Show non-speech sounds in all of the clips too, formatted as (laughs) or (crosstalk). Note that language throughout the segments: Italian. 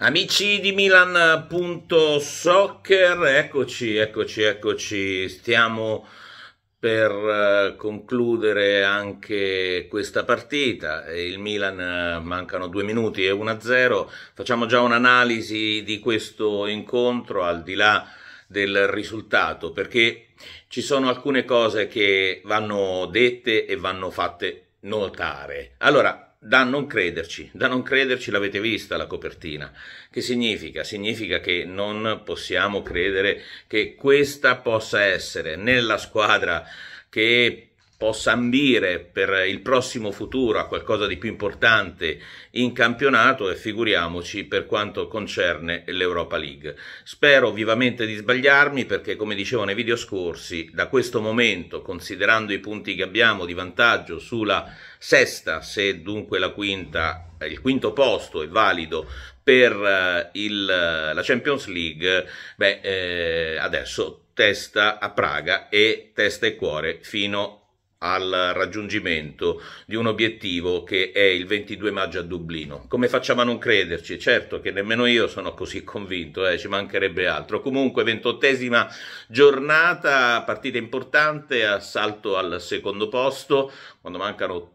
Amici di Milan.soccer, eccoci, eccoci, eccoci, stiamo per eh, concludere anche questa partita. Il Milan eh, mancano due minuti e 1-0. Facciamo già un'analisi di questo incontro al di là del risultato, perché ci sono alcune cose che vanno dette e vanno fatte notare. Allora, da non crederci, da non crederci l'avete vista la copertina. Che significa? Significa che non possiamo credere che questa possa essere nella squadra che possa ambire per il prossimo futuro a qualcosa di più importante in campionato e figuriamoci per quanto concerne l'Europa League. Spero vivamente di sbagliarmi perché come dicevo nei video scorsi, da questo momento, considerando i punti che abbiamo di vantaggio sulla sesta, se dunque la quinta il quinto posto è valido per eh, il, eh, la Champions League, beh, eh, adesso testa a Praga e testa e cuore fino al raggiungimento di un obiettivo che è il 22 maggio a Dublino. Come facciamo a non crederci? Certo che nemmeno io sono così convinto, eh, ci mancherebbe altro. Comunque, ventottesima giornata, partita importante, assalto al secondo posto, quando mancano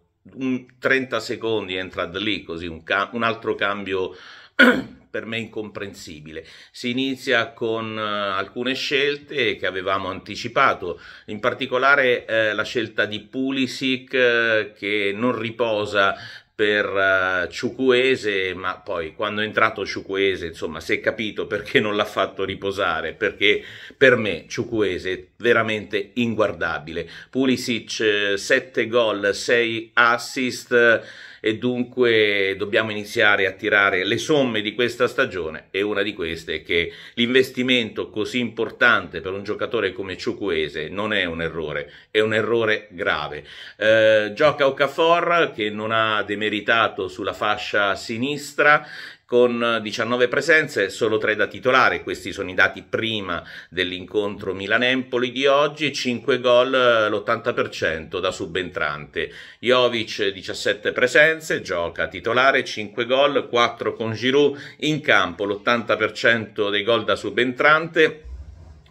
30 secondi entra lì, così un, un altro cambio (clears throat) per me incomprensibile. Si inizia con eh, alcune scelte che avevamo anticipato, in particolare eh, la scelta di Pulisic eh, che non riposa per uh, Ciucuese, ma poi quando è entrato Ciucuese, insomma, si è capito perché non l'ha fatto riposare, perché per me Ciucuese è veramente inguardabile. Pulisic 7 eh, gol, 6 assist e dunque dobbiamo iniziare a tirare le somme di questa stagione e una di queste è che l'investimento così importante per un giocatore come Ciucuese non è un errore, è un errore grave. Eh, gioca Ocafor che non ha demeritato sulla fascia sinistra con 19 presenze, solo 3 da titolare, questi sono i dati prima dell'incontro Milan-Empoli di oggi, 5 gol, eh, l'80% da subentrante. Jovic 17 eh, presenze, gioca titolare, 5 gol, 4 con Giroud, in campo l'80% dei gol da subentrante,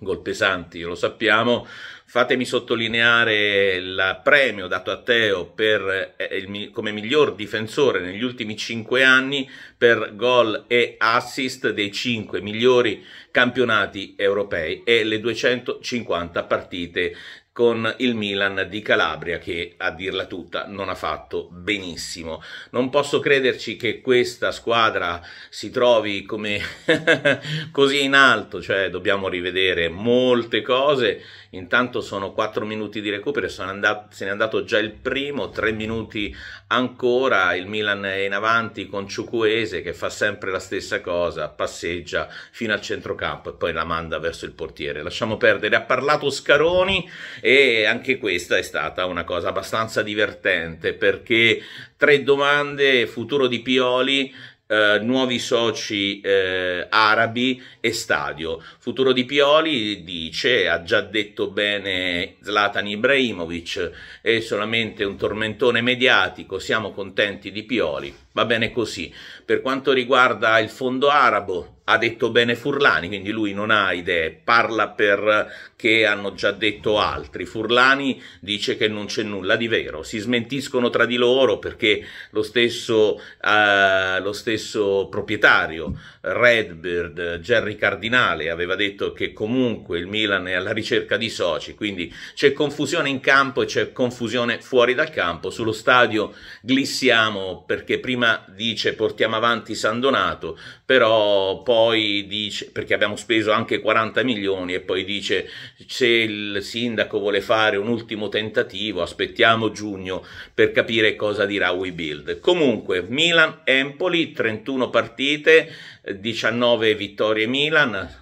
gol pesanti lo sappiamo, Fatemi sottolineare il premio dato a Teo per, eh, il, come miglior difensore negli ultimi cinque anni per gol e assist dei cinque migliori campionati europei e le 250 partite con il Milan di Calabria che a dirla tutta non ha fatto benissimo. Non posso crederci che questa squadra si trovi come (laughs) così in alto, cioè dobbiamo rivedere molte cose. Intanto sono 4 minuti di recupero, andato, se n'è andato già il primo, 3 minuti ancora, il Milan è in avanti con Ciucuese che fa sempre la stessa cosa, passeggia fino al centrocampo e poi la manda verso il portiere. Lasciamo perdere, ha parlato Scaroni e anche questa è stata una cosa abbastanza divertente perché tre domande, futuro di Pioli, eh, nuovi soci eh, arabi e stadio. Futuro di Pioli dice, ha già detto bene Zlatan Ibrahimovic, è solamente un tormentone mediatico, siamo contenti di Pioli va bene così. Per quanto riguarda il fondo arabo, ha detto bene Furlani, quindi lui non ha idee, parla perché hanno già detto altri. Furlani dice che non c'è nulla di vero, si smentiscono tra di loro perché lo stesso, eh, lo stesso proprietario, Redbird, Jerry Cardinale, aveva detto che comunque il Milan è alla ricerca di soci, quindi c'è confusione in campo e c'è confusione fuori dal campo. Sullo stadio glissiamo perché prima prima dice portiamo avanti San Donato, però poi dice, perché abbiamo speso anche 40 milioni e poi dice se il sindaco vuole fare un ultimo tentativo aspettiamo giugno per capire cosa dirà WeBuild. Comunque Milan-Empoli, 31 partite, 19 vittorie Milan,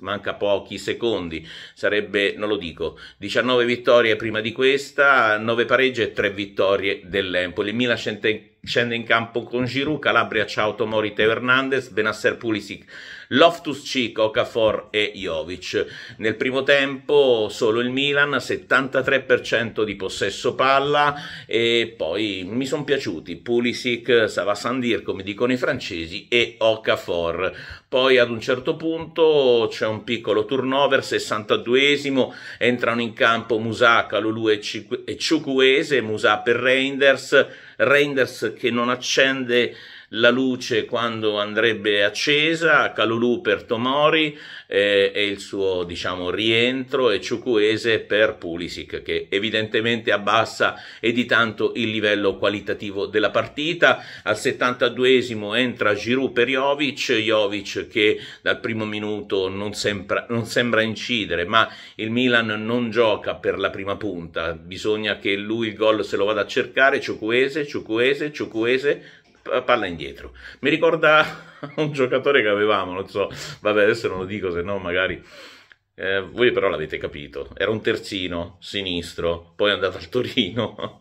manca pochi secondi, sarebbe, non lo dico, 19 vittorie prima di questa, 9 pareggi e 3 vittorie dell'Empoli, 1000 scende in campo con Giroud, Calabria, Ciao, Tomori, Teo Hernandez, Benasser, Pulisic, Loftus Cic, Okafor e Jovic. Nel primo tempo solo il Milan, 73% di possesso palla e poi mi sono piaciuti Pulisic, Savasandir come dicono i francesi e Okafor. Poi ad un certo punto c'è un piccolo turnover, 62esimo, entrano in campo Musaka, Calulu e, Cic- e Ciucuese, Musà per Reinders, Reinders che non accende la luce quando andrebbe accesa, Calulù per Tomori eh, e il suo diciamo, rientro e Ciucuese per Pulisic che evidentemente abbassa e di tanto il livello qualitativo della partita. Al 72esimo entra Giroud per Jovic, Jovic che dal primo minuto non sembra, non sembra incidere ma il Milan non gioca per la prima punta, bisogna che lui il gol se lo vada a cercare, Ciucuese, Ciucuese, Ciucuese, palla indietro. Mi ricorda (laughs) un giocatore che avevamo, non so, vabbè adesso non lo dico se no magari... Eh, voi però l'avete capito, era un terzino sinistro, poi è andato al Torino.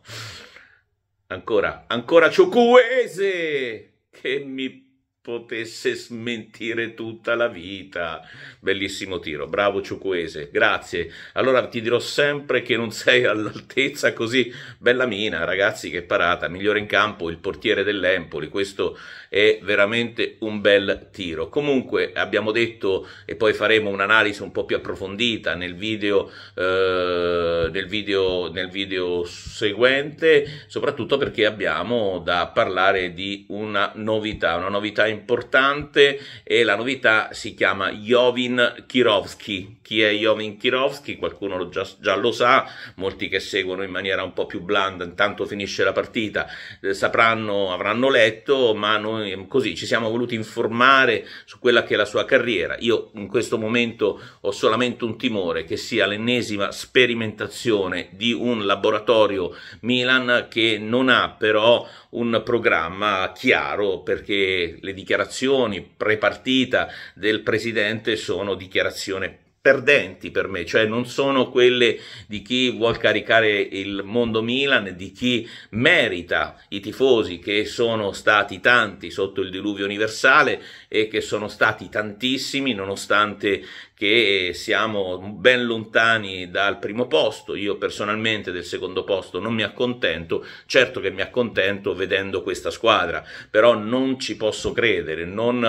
(laughs) ancora, ancora Ciocuese! che mi potesse smentire tutta la vita. Bellissimo tiro, bravo Ciuquese, grazie. Allora ti dirò sempre che non sei all'altezza così. Bella mina, ragazzi, che parata, migliore in campo il portiere dell'Empoli, questo è veramente un bel tiro. Comunque abbiamo detto e poi faremo un'analisi un po' più approfondita nel video, eh, nel video, nel video seguente, soprattutto perché abbiamo da parlare di una novità, una novità importante importante e la novità si chiama Jovin Kirovsky. Chi è Jovin Kirovsky? Qualcuno lo già, già, lo sa, molti che seguono in maniera un po' più blanda, intanto finisce la partita, eh, sapranno, avranno letto, ma noi mm, così ci siamo voluti informare su quella che è la sua carriera. Io in questo momento ho solamente un timore che sia l'ennesima sperimentazione di un laboratorio Milan che non ha però un programma chiaro perché le dichiarazioni dichiarazioni prepartita del presidente sono dichiarazioni perdenti per me, cioè non sono quelle di chi vuol caricare il mondo Milan, di chi merita i tifosi che sono stati tanti sotto il diluvio universale e che sono stati tantissimi nonostante che siamo ben lontani dal primo posto, io personalmente del secondo posto non mi accontento, certo che mi accontento vedendo questa squadra, però non ci posso credere, non,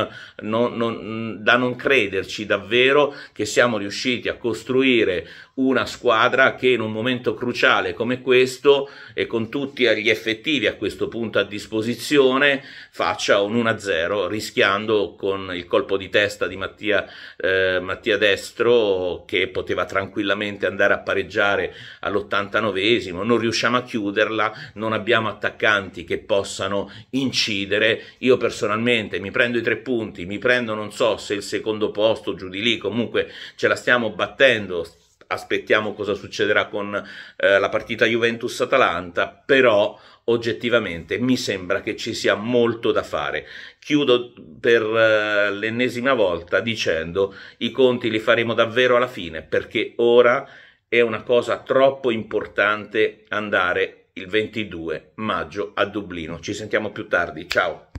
non, non, da non crederci davvero che siamo riusciti a costruire una squadra che in un momento cruciale come questo e con tutti gli effettivi a questo punto a disposizione faccia un 1-0 rischiando con il colpo di testa di Mattia, eh, Mattia Destro che poteva tranquillamente andare a pareggiare all'89esimo non riusciamo a chiuderla non abbiamo attaccanti che possano incidere io personalmente mi prendo i tre punti mi prendo non so se il secondo posto giù di lì comunque ce la stiamo battendo aspettiamo cosa succederà con eh, la partita Juventus-Atalanta, però oggettivamente mi sembra che ci sia molto da fare. Chiudo per eh, l'ennesima volta dicendo i conti li faremo davvero alla fine, perché ora è una cosa troppo importante andare il 22 maggio a Dublino. Ci sentiamo più tardi, ciao!